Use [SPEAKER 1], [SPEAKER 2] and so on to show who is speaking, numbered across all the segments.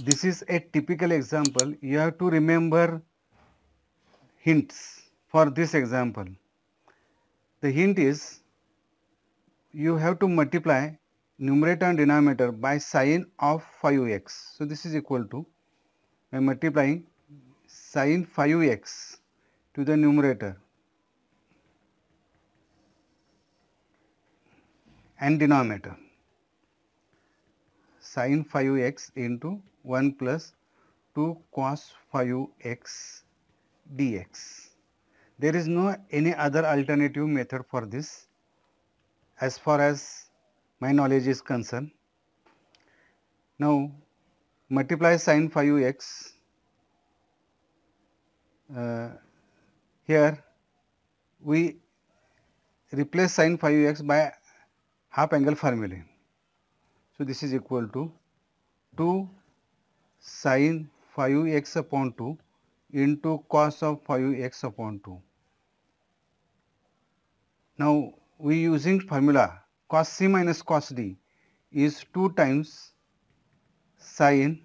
[SPEAKER 1] this is a typical example you have to remember hints for this example. The hint is you have to multiply numerator and denominator by sine of 5x. So, this is equal to by multiplying sine 5x to the numerator and denominator sine 5x into 1 plus 2 cos 5x dx. There is no any other alternative method for this as far as my knowledge is concerned. Now multiply sin 5x uh, here we replace sin 5x by half angle formula. So, this is equal to 2 sin 5x upon 2 into cos of 5x upon 2. Now, we using formula cos c minus cos d is 2 times sin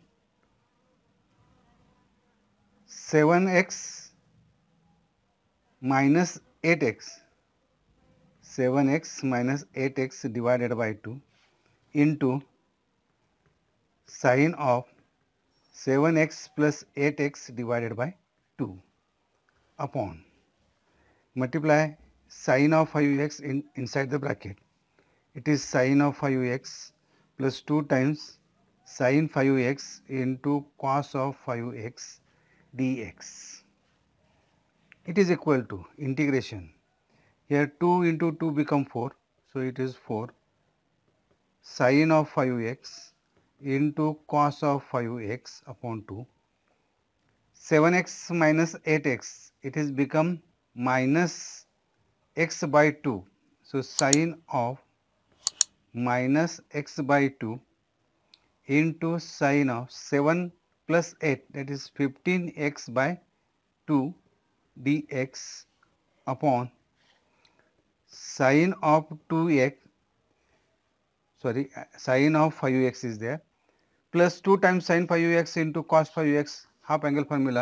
[SPEAKER 1] 7x minus 8x 7x minus 8x divided by 2 into sin of 7x plus 8x divided by 2 upon multiply sine of 5x in, inside the bracket. It is sine of 5x plus 2 times sine 5x into cos of 5x dx. It is equal to integration. Here 2 into 2 become 4. So, it is 4 sine of 5x into cos of 5x upon 2. 7x minus 8x, it has become minus x by 2. So, sine of minus x by 2 into sine of 7 plus 8 that is 15 x by 2 dx upon sine of 2x sorry sine of 5x is there plus 2 times sine phi ux into cos phi ux half angle formula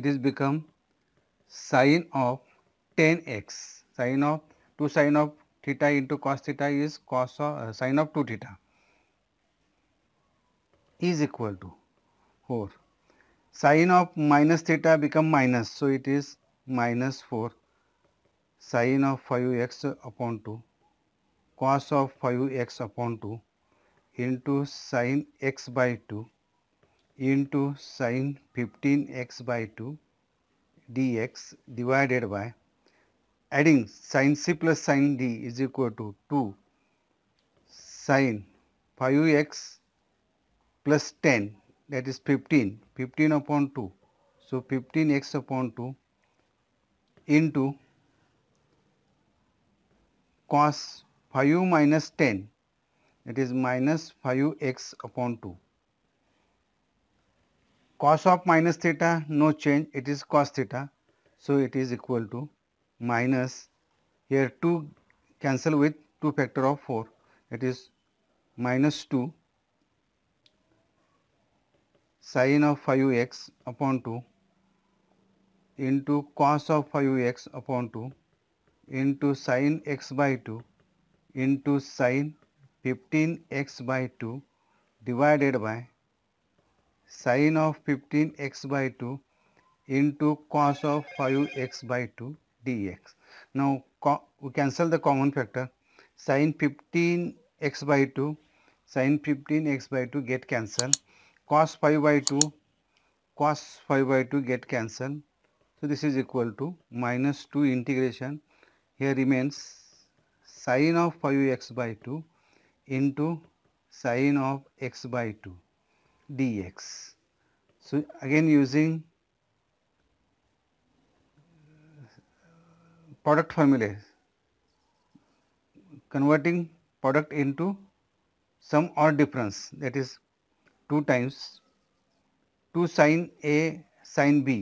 [SPEAKER 1] it is become sine of 10x sine of 2 sine of theta into cos theta is cos of uh, sine of 2 theta is equal to 4 sine of minus theta become minus so it is minus 4 sine of phi u x upon 2 cos of phi u x upon 2 into sine x by 2 into sine 15x by 2 dx divided by adding sine c plus sine d is equal to 2 sine 5x plus 10 that is 15 15 upon 2 so 15x upon 2 into cos 5 minus 10 it is minus 5 x upon 2. Cos of minus theta no change it is cos theta. So, it is equal to minus here 2 cancel with 2 factor of 4 it is minus 2 sine of 5 x upon 2 into cos of 5 x upon 2 into sine x by 2 into sine 15x by 2 divided by sine of 15x by 2 into cos of 5x by 2 dx. Now, we cancel the common factor sine 15x by 2 sine 15x by 2 get cancelled cos 5 by 2 cos 5 by 2 get cancelled. So, this is equal to minus 2 integration here remains sine of 5x by 2 into sine of x by 2 dx. So, again using product formula converting product into sum or difference that is 2 times 2 sine a sine b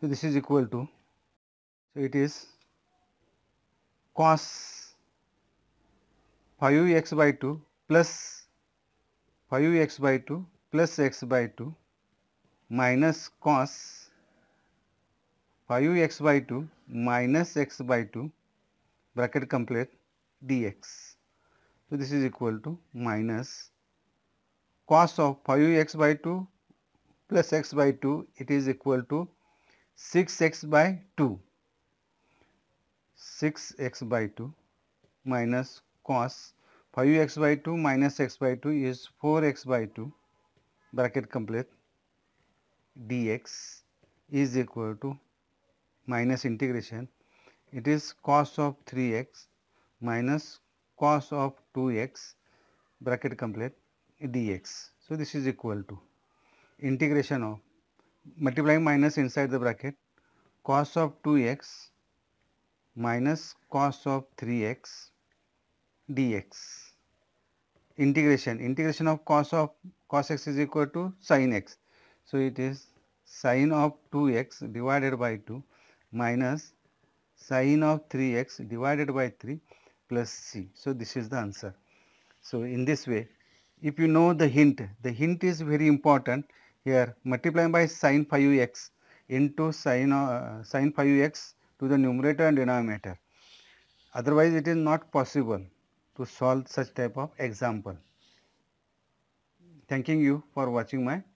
[SPEAKER 1] so this is equal to so it is cos 5x by 2 plus 5x by 2 plus x by 2 minus cos 5x by 2 minus x by 2 bracket complete dx. So, this is equal to minus cos of 5x by 2 plus x by 2 it is equal to 6x by 2 6x by 2 minus cos 5x by 2 minus x by 2 is 4x by 2 bracket complete dx is equal to minus integration it is cos of 3x minus cos of 2x bracket complete dx. So, this is equal to integration of multiplying minus inside the bracket cos of 2x minus cos of 3x dx integration integration of cos of cos x is equal to sin x. So, it is sin of 2x divided by 2 minus sin of 3x divided by 3 plus c. So, this is the answer. So, in this way if you know the hint, the hint is very important here multiplying by sine phi u x into sine, uh, sine 5 u x to the numerator and denominator. Otherwise, it is not possible to solve such type of example. Thanking you for watching my